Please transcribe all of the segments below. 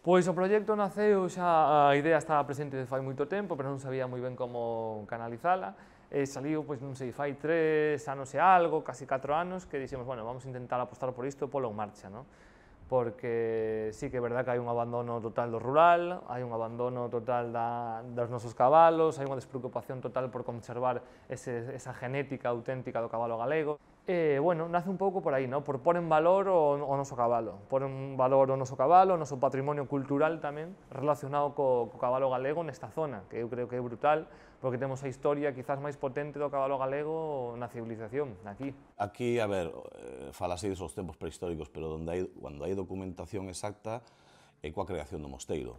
Pois o proxecto naceu xa, a idea estaba presente de fai moito tempo, pero non sabía moi ben como canalizala, e saliu, pois non sei, fai tres anos e algo, casi catro anos, que dixemos, bueno, vamos a intentar apostar por isto polo en marcha, non? porque sí que é verdad que hai un abandono total do rural, hai un abandono total da, dos nosos cabalos, hai unha despreocupación total por conservar ese, esa genética auténtica do cabalo galego eh, bueno, nace un pouco por aí, ¿no? por pon en valor o, o noso cabalo, pon en valor o noso cabalo, o noso patrimonio cultural tamén relacionado co, co cabalo galego nesta zona, que eu creo que é brutal, porque temos a historia quizás máis potente do cabalo galego na civilización, aquí. Aquí, a ver, eh, falase dos tempos prehistóricos, pero donde hai, cando hai documentación exacta é coa creación do mosteiro.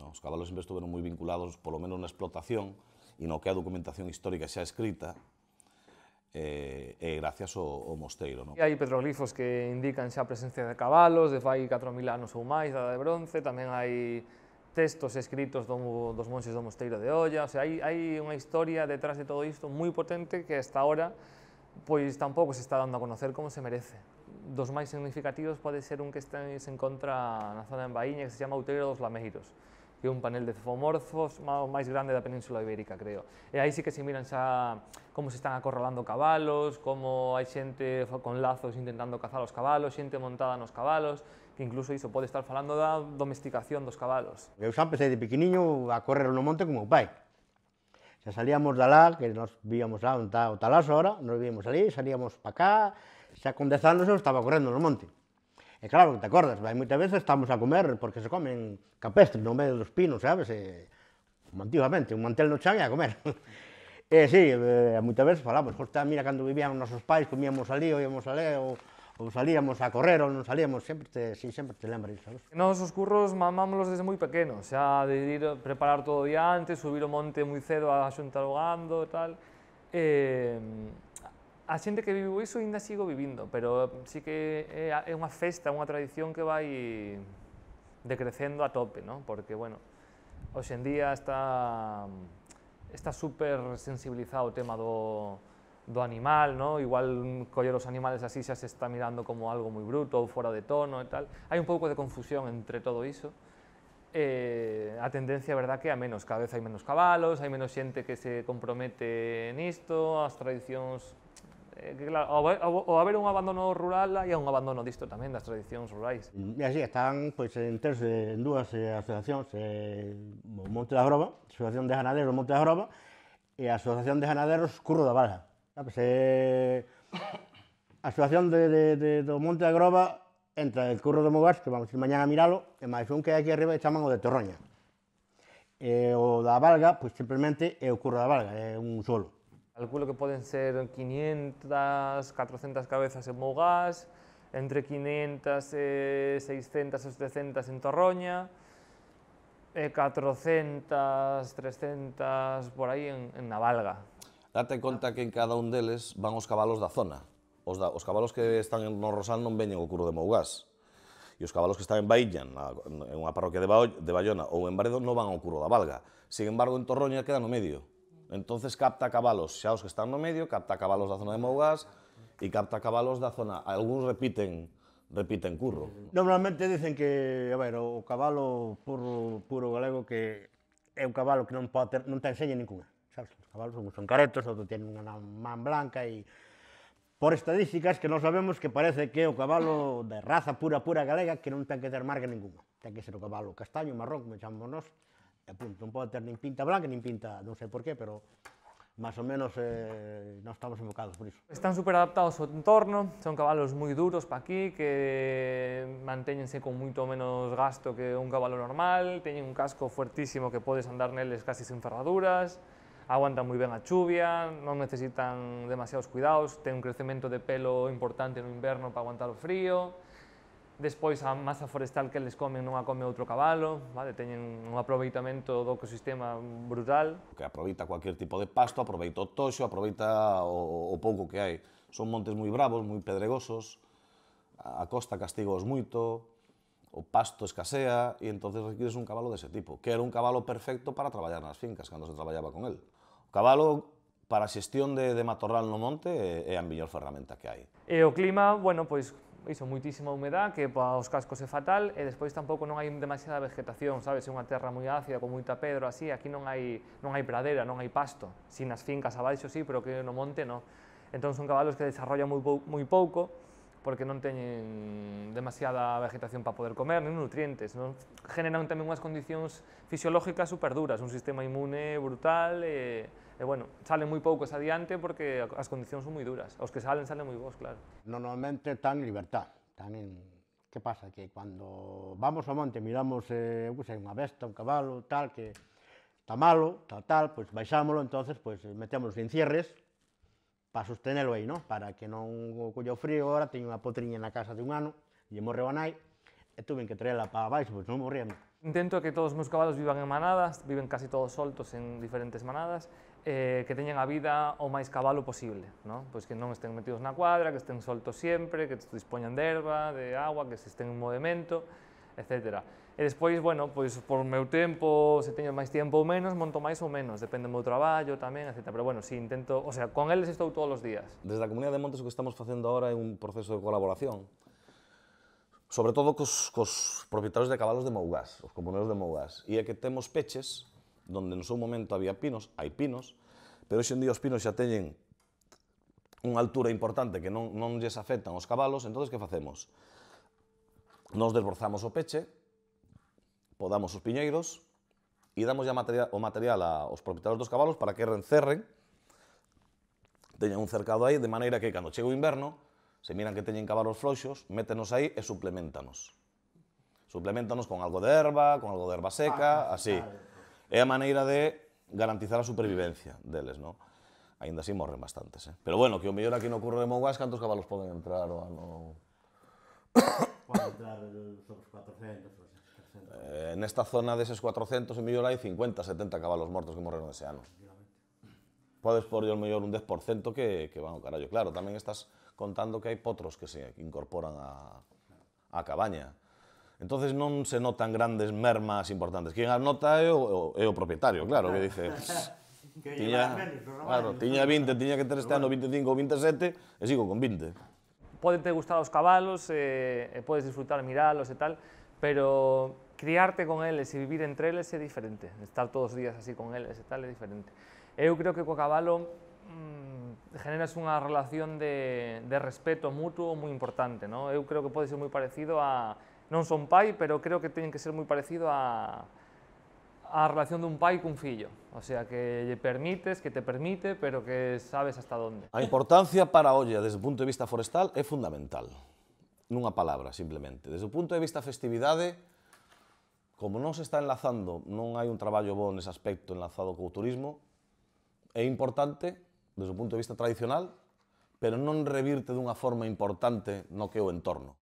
No? Os cabalos sempre estuveron moi vinculados, polo menos na explotación, e no que a documentación histórica xa escrita, eh, eh, gracias ao, ao mosteiro. Non? Hai petroglifos que indican xa a presencia de cabalos, de fai 4.000 anos ou máis, da de bronce, tamén hai textos escritos do, dos monxes do mosteiro de Olla, o sea, hai, hai unha historia detrás de todo isto moi potente que hasta ahora pois tampouco se está dando a conocer como se merece. Dos máis significativos pode ser un que está, se encontra na zona en Baíña que se chama Outeiro dos Lameiros, que é un panel de zoomorfos o máis grande da Península Ibérica, creo. E aí sí que se miran xa como se están acorralando cabalos, como hai xente con lazos intentando cazar os cabalos, xente montada nos cabalos, que incluso iso pode estar falando da domesticación dos cabalos. Eu xa empecé de pequeniño a correr no monte como o pai. Xa salíamos da lá, que nos víamos lá, o talazo ahora, nos víamos ali, salíamos pa cá, xa con dez anos eu estaba correndo no monte. E claro, que te acordas, vai, moitas veces estamos a comer porque se comen capestres no medio dos pinos, sabes? E, antigamente, un mantel no chan e a comer. E sí, eh, moitas veces falamos, hostia, mira, cando vivían os nosos pais, comíamos ali, ou íamos ali, ou, ou salíamos a correr ou non salíamos, sempre te, sí, sempre te lembra iso. Nos os curros mamámoslos desde moi pequenos, xa de ir preparar todo o día antes, subir o monte moi cedo a xuntar o gando e tal. Eh, A xente que viviu iso ainda sigo viviendo, pero sí que es una festa, una tradición que vai decreciendo a tope, porque, bueno, hoy en día está está super sensibilizado el tema do, animal, ¿no? igual con los animales así xa se está mirando como algo muy bruto ou fora de tono e tal. Hay un poco de confusión entre todo eso, Eh, a tendencia, verdad, que a menos, cada vez hay menos cabalos, hay menos gente que se compromete en esto, las tradiciones... Eh, o, haber un abandono rural y un abandono disto tamén las tradiciones rurales. Y mm, así están pues en tres, eh, en dúas eh, asociacións, eh, Monte Groba, Asociación de Ganaderos Monte da Groba, e Asociación de Ganaderos Curro da Valga. La ah, pues, Asociación de, de, de, do Monte Groba entra el Curro de Mogas, que vamos a ir mañana a miralo, e máis un que hay aquí arriba e chaman o de Torroña. E o da Valga, pues simplemente es o Curro da Valga, es un solo. Calculo que poden ser 500, 400 cabezas en Mougás, entre 500 e 600 700 en Torroña, e 400, 300 por aí en, en Navalga. Date conta que en cada un deles van os cabalos da zona. Os, da, os cabalos que están no Rosal non veñen ao Curo de Mougás. E os cabalos que están en Baillan, en unha parroquia de, de Bayona ou en Baredo, non van ao Curo da Valga. Sin embargo, en Torroña queda no medio Entonces capta cabalos, xa os que están no medio, capta cabalos da zona de Mougas e capta cabalos da zona, algúns repiten repiten curro. Normalmente dicen que, a ver, o cabalo puro, puro galego que é un cabalo que non pode ter, non ten seña ninguna. Sabes, os cabalos son, son caretos, outro ten unha man blanca e por estadísticas que non sabemos que parece que é o cabalo de raza pura pura galega que non ten que ter marca ninguna. Ten que ser o cabalo castaño, marrón, como chamamos nós, No puede tener ni pinta blanca ni pinta, no sé por qué, pero más o menos eh, no estamos invocados por eso. Están súper adaptados a su entorno, son caballos muy duros para aquí, que mantéñense con mucho menos gasto que un caballo normal, tienen un casco fuertísimo que puedes andar en él casi sin ferraduras, aguantan muy bien la lluvia, no necesitan demasiados cuidados, Tienen un crecimiento de pelo importante en invierno para aguantar el frío, Despois a masa forestal que eles comen non a come outro cabalo, vale? teñen un aproveitamento do ecosistema brutal. Que aproveita cualquier tipo de pasto, aproveita o toxo, aproveita o, o pouco que hai. Son montes moi bravos, moi pedregosos, a costa castigos moito, o pasto escasea e entonces requires un cabalo dese tipo, que era un cabalo perfecto para traballar nas fincas cando se traballaba con el. O cabalo para a xestión de, de matorral no monte é, é a mellor ferramenta que hai. E o clima, bueno, pois iso, moitísima humedad, que para os cascos é fatal, e despois tampouco non hai demasiada vegetación, sabes, é unha terra moi ácida, con moita pedra, así, aquí non hai, non hai pradera, non hai pasto, si nas fincas abaixo sí, pero que no monte non. Entón son cabalos que desarrollan moi, pou, moi pouco, porque non teñen demasiada vegetación para poder comer, nin nutrientes, non? generan tamén unhas condicións fisiológicas superduras, un sistema inmune brutal, e E, eh, bueno, salen moi poucos adiante porque as condicións son moi duras. Os que salen, salen moi bons, claro. Normalmente están en libertad, están en... Que pasa? Que cando vamos ao monte, miramos, eh, sei, unha besta, un cabalo, tal, que está malo, tal, tal, pois pues baixámoslo, entonces, pois pues, eh, metémoslo en cierres, para sostenelo aí, ¿no? para que non colle o frío, Ora teño unha potriña na casa de un ano, e morreu a nai, e tuve que traerla para baixo, pois non morrían. Intento que todos os meus cabalos vivan en manadas, viven casi todos soltos en diferentes manadas, eh, que teñen a vida o máis cabalo posible, no? pois que non estén metidos na cuadra, que estén soltos sempre, que dispoñan de erva, de agua, que se estén en movimento, etc. E despois, bueno, pois por meu tempo, se teño máis tempo ou menos, monto máis ou menos, depende do meu traballo tamén, etc. Pero bueno, si intento, o sea, con eles estou todos os días. Desde a Comunidade de Montes o que estamos facendo agora é un proceso de colaboración sobre todo cos, cos propietarios de cabalos de Mougás, os comuneros de Mougás. E é que temos peches donde no seu momento había pinos, hai pinos, pero hoxe en día os pinos xa teñen unha altura importante que non, non lles afectan os cabalos, entonces que facemos? Nos desborzamos o peche, podamos os piñeiros e damos ya material, o material aos propietarios dos cabalos para que rencerren, teñan un cercado aí, de maneira que cando chega o inverno, se miran que teñen cabalos floxos, métenos aí e suplementanos suplementanos con algo de erva, con algo de erva seca, ah, así. Vale. É a maneira de garantizar a supervivencia deles, non? Ainda así morren bastantes, eh? Pero bueno, que o mellor aquí no curro de Moguás cantos cabalos poden entrar o ano... Poden entrar os 400, os 300. Eh, nesta zona deses 400, o mellor hai 50, 70 cabalos mortos que morreron ese ano. Podes por el mellor un 10% que, que van ao carallo. Claro, tamén estás contando que hai potros que se incorporan a, a cabaña entonces non se notan grandes mermas importantes. Quien as nota é o, o, é o propietario, claro, que dice... que tiña, claro, tiña 20, tiña que ter este ano 25 ou 27 e sigo con 20. te gustar os cabalos, eh, e podes disfrutar miralos e tal, pero criarte con eles e vivir entre eles é diferente. Estar todos os días así con eles e tal é diferente. Eu creo que co cabalo mmm, generas unha relación de, de respeto mutuo moi importante. ¿no? Eu creo que pode ser moi parecido a non son pai, pero creo que teñen que ser moi parecido a a relación dun pai cun fillo. O sea, que lle permites, que te permite, pero que sabes hasta onde. A importancia para olla desde o punto de vista forestal é fundamental. Nunha palabra, simplemente. Desde o punto de vista festividade, como non se está enlazando, non hai un traballo bon nese aspecto enlazado co turismo, é importante desde o punto de vista tradicional, pero non revirte dunha forma importante no que é o entorno.